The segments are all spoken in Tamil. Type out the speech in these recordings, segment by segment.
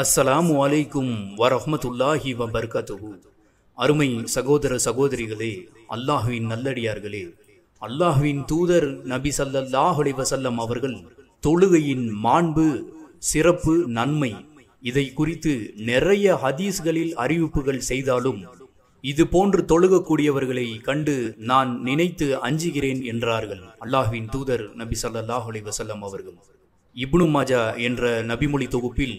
அஸ்ஸலாமு அலைக்கும் வரஹமத்துல்லாஹி வபர்கத்துஹு அருமை சகோதர சகோதரிகளே அல்லாஹுவின் நல்லடியார்களே அல்லாஹுவின் தூதர் நபி சல்லல்லாஹ் வசல்லம் அவர்கள் தொழுகையின் மாண்பு சிறப்பு நன்மை இதை குறித்து நிறைய ஹதீஸ்களில் அறிவிப்புகள் செய்தாலும் இது போன்று தொழுகக்கூடியவர்களை கண்டு நான் நினைத்து அஞ்சுகிறேன் என்றார்கள் அல்லாஹுவின் தூதர் நபி சல்லல்லாஹ் வசல்லம் அவர்கள் இப்னு மாஜா என்ற நபிமொழி தொகுப்பில்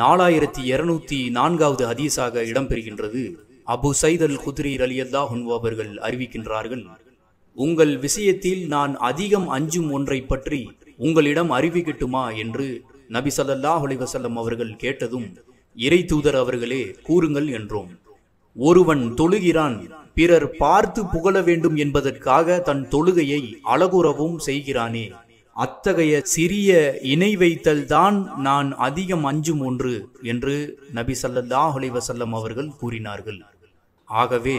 நாலாயிரத்தி இருநூத்தி நான்காவது ஹதீஸாக இடம்பெறுகின்றது அபு சைத் அல் குத்ரி அலியல்லா ஹுன்வா அவர்கள் அறிவிக்கின்றார்கள் உங்கள் விஷயத்தில் நான் அதிகம் அஞ்சும் ஒன்றை பற்றி உங்களிடம் அறிவிக்கட்டுமா என்று நபி சல்லா அலிவசல்லம் அவர்கள் கேட்டதும் இறை தூதர் அவர்களே கூறுங்கள் என்றோம் ஒருவன் தொழுகிறான் பிறர் பார்த்து புகழ வேண்டும் என்பதற்காக தன் தொழுகையை அழகுறவும் செய்கிறானே அத்தகைய சிறிய இணை வைத்தல் தான் நான் அதிகம் அஞ்சும் ஒன்று என்று நபி சல்லா அலிவசல்லம் அவர்கள் கூறினார்கள் ஆகவே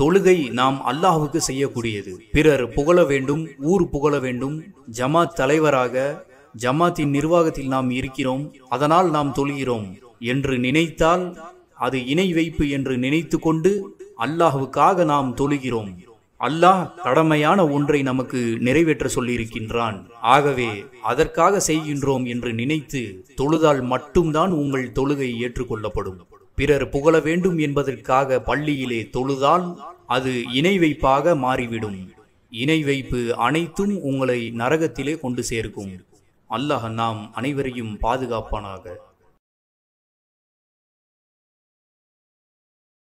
தொழுகை நாம் அல்லாஹுக்கு செய்யக்கூடியது பிறர் புகழ வேண்டும் ஊர் புகழ வேண்டும் ஜமாத் தலைவராக ஜமாத்தின் நிர்வாகத்தில் நாம் இருக்கிறோம் அதனால் நாம் தொழுகிறோம் என்று நினைத்தால் அது இணை வைப்பு என்று நினைத்து கொண்டு அல்லாஹுக்காக நாம் தொழுகிறோம் அல்லாஹ் கடமையான ஒன்றை நமக்கு நிறைவேற்ற சொல்லியிருக்கின்றான் ஆகவே அதற்காக செய்கின்றோம் என்று நினைத்து தொழுதால் மட்டும்தான் உங்கள் தொழுகை ஏற்றுக்கொள்ளப்படும் பிறர் புகழ வேண்டும் என்பதற்காக பள்ளியிலே தொழுதால் அது இணை வைப்பாக மாறிவிடும் இணை வைப்பு அனைத்தும் உங்களை நரகத்திலே கொண்டு சேர்க்கும் அல்லாஹ் நாம் அனைவரையும் பாதுகாப்பானாக